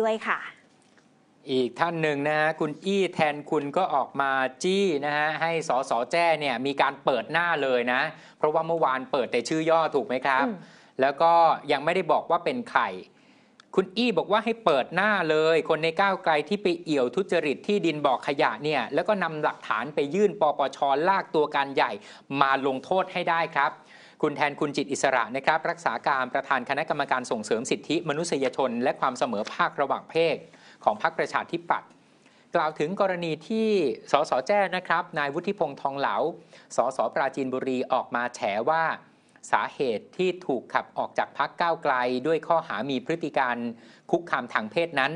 ด้วยค่ะ อีกท่านหนึ่งนะฮะคุณอี้แทนคุณก็ออกมาจี้นะฮะ ให้สสแจ้เนี่ยมีการเปิดหน้าเลยนะ เพราะว่าเมื่อวานเปิดแต่ชื่อย่อถูกไหมครับ แล้วก็ยังไม่ได้บอกว่าเป็นใครคุณอี้บอกว่าให้เปิดหน้าเลย คนในก้าวไกลที่ไปเอี่ยวทุจริตที่ดินบอกขยะเนี่ย แล้วก็นำหลักฐานไปยื่นปปชลากตัวการใหญ่มาลงโทษให้ได้ครับ คุณแทนคุณจิตอิสระนะครับ รักษาการประธานคณะกรรมการส่งเสริมสิทธิมนุษยชน และความเสมอภาคระหว่างเพศ ของพรรคประชาธิปัตย์กล่าวถึงกรณีที่สสแจ้นะครับนายวุฒิพงษ์ทองเหลาสสปราจีนบุรีออกมาแฉว่าสาเหตุที่ถูกขับออกจากพักก้าวไกล ด้วยข้อหามีพฤติการคุกคามทางเพศนั้น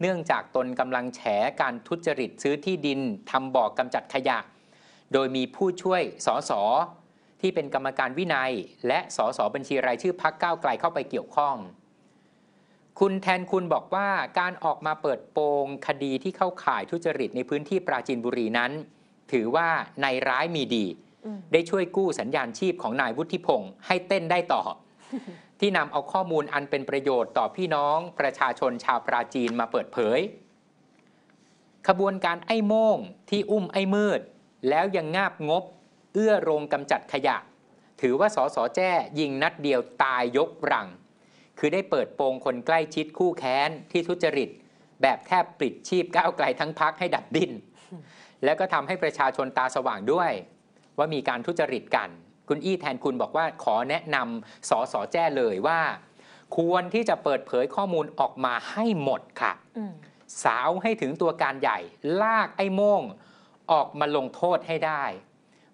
เนื่องจากตนกำลังแฉการทุจริตซื้อที่ดิน ทำบ่อกำจัดขยะ โดยมีผู้ช่วยสสที่เป็นกรรมการวินัย และสสบัญชีรายชื่อพักก้าวไกลเข้าไปเกี่ยวข้อง คุณแทนคุณบอกว่าการออกมาเปิดโปงคดีที่เข้าข่ายทุจริตในพื้นที่ปราจีนบุรีนั้น ถือว่าในร้ายมีดีได้ช่วยกู้สัญญาณชีพของนายวุฒิพงศ์ให้เต้นได้ต่อ ที่นำเอาข้อมูลอันเป็นประโยชน์ต่อพี่น้องประชาชนชาวปราจีนมาเปิดเผย ขบวนการไอ้โมงที่อุ้มไอ้มืด แล้วยังงาบงบเอื้อโรงกำจัดขยะ ถือว่าสอสอแจ้ยิงนัดเดียวตายยกรังคือได้เปิดโปงคนใกล้ชิดคู่แค้นที่ทุจริต แบบแทบปลิดชีพก้าวไกลทั้งพักให้ดับดิ้นแล้วก็ทำให้ประชาชนตาสว่างด้วยว่ามีการทุจริตกัน คุณอี้แทนคุณบอกว่า ขอแนะนำสอสอแจ้เลยว่า ควรที่จะเปิดเผยข้อมูลออกมาให้หมดค่ะสาวให้ถึงตัวการใหญ่ ลากไอ้โม่งออกมาลงโทษให้ได้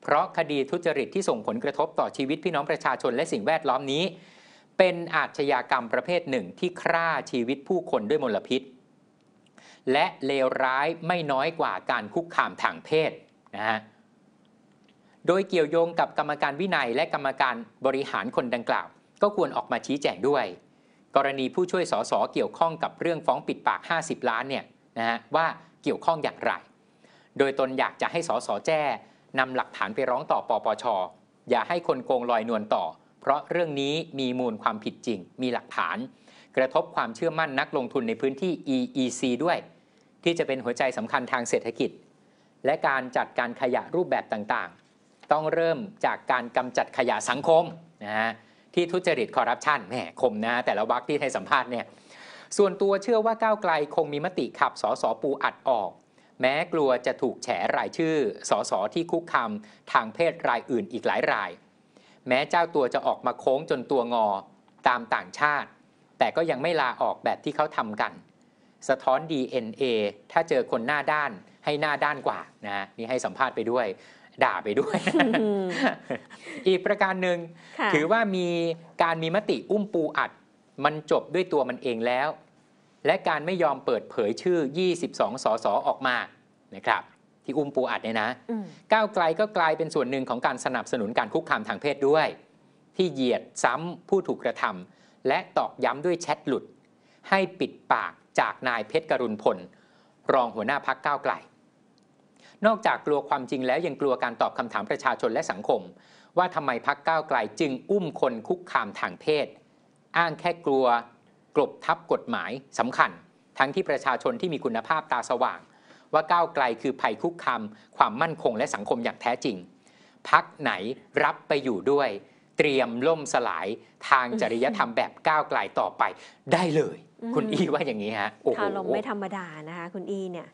เพราะคดีทุจริตที่ส่งผลกระทบต่อชีวิตพี่น้องประชาชนและสิ่งแวดล้อมนี้ เป็นอาชญากรรมประเภทหนึ่งที่ฆ่าชีวิตผู้คนด้วยมลพิษ และเลวร้ายไม่น้อยกว่าการคุกคามทางเพศ นะฮะโดยเกี่ยวโยงกับกรรมการวินัยและกรรมการบริหารคนดังกล่าว ก็ควรออกมาชี้แจงด้วย กรณีผู้ช่วยสสเกี่ยวข้องกับเรื่องฟ้องปิดปาก 50 ล้านเนี่ยนะฮะว่าเกี่ยวข้องอย่างไร โดยตนอยากจะให้สสแจ้นำหลักฐานไปร้องต่อปปชอย่าให้คนโกงลอยนวลต่อ เพราะเรื่องนี้มีมูลความผิดจริง มีหลักฐาน กระทบความเชื่อมั่นนักลงทุนในพื้นที่ EEC ด้วย ที่จะเป็นหัวใจสำคัญทางเศรษฐกิจ และการจัดการขยะรูปแบบต่างๆต้องเริ่มจากการกำจัดขยะสังคมนะฮะที่ทุจริตคอร์รัปชันแหมคมนะ แต่ละวักที่ให้สัมภาษณ์เนี่ยส่วนตัวเชื่อว่าก้าวไกลคงมีมติขับสอสอปูอัดออก แม้กลัวจะถูกแฉรายชื่อสอสอที่คุกคามทางเพศรายอื่นอีกหลายราย แม้เจ้าตัวจะออกมาโค้งจนตัวงอตามต่างชาติ แต่ก็ยังไม่ลาออกแบบที่เขาทำกัน สะท้อน DNA ถ้าเจอคนหน้าด้านให้หน้าด้านกว่านะนี่ให้สัมภาษณ์ไปด้วยด่าไปด้วย อีกประการหนึ่งถือว่ามีการมีมติอุ้มปูอัด มันจบด้วยตัวมันเองแล้ว และการไม่ยอมเปิดเผยชื่อ 22 สส ออกมานะครับ ที่อุ้มปูอัดเนี่ยนะ ก้าวไกลก็กลายเป็นส่วนหนึ่งของการสนับสนุนการคุกคามทางเพศด้วย ที่เหยียดซ้ำผู้ถูกกระทำและตอกย้ำด้วยแชทหลุด ให้ปิดปากจากนายเพชรกรุณพล รองหัวหน้าพักก้าวไกลนอกจากกลัวความจริงแล้วยังกลัวการตอบคำถามประชาชนและสังคม ว่าทำไมพักก้าวไกลจึงอุ้มคนคุกคามทางเพศ อ้างแค่กลัว กลบทับกฎหมายสำคัญทั้งที่ประชาชนที่มีคุณภาพตาสว่าง ว่าก้าวไกลคือภัยคุกคามความมั่นคงและสังคมอย่างแท้จริง พักไหนรับไปอยู่ด้วยเตรียมล่มสลายทางจริยธรรมแบบก้าวไกลต่อไปได้เลย คุณอีว่าอย่างนี้ฮะอารมไม่ธรรมดานะคะคุณอีเนี่ย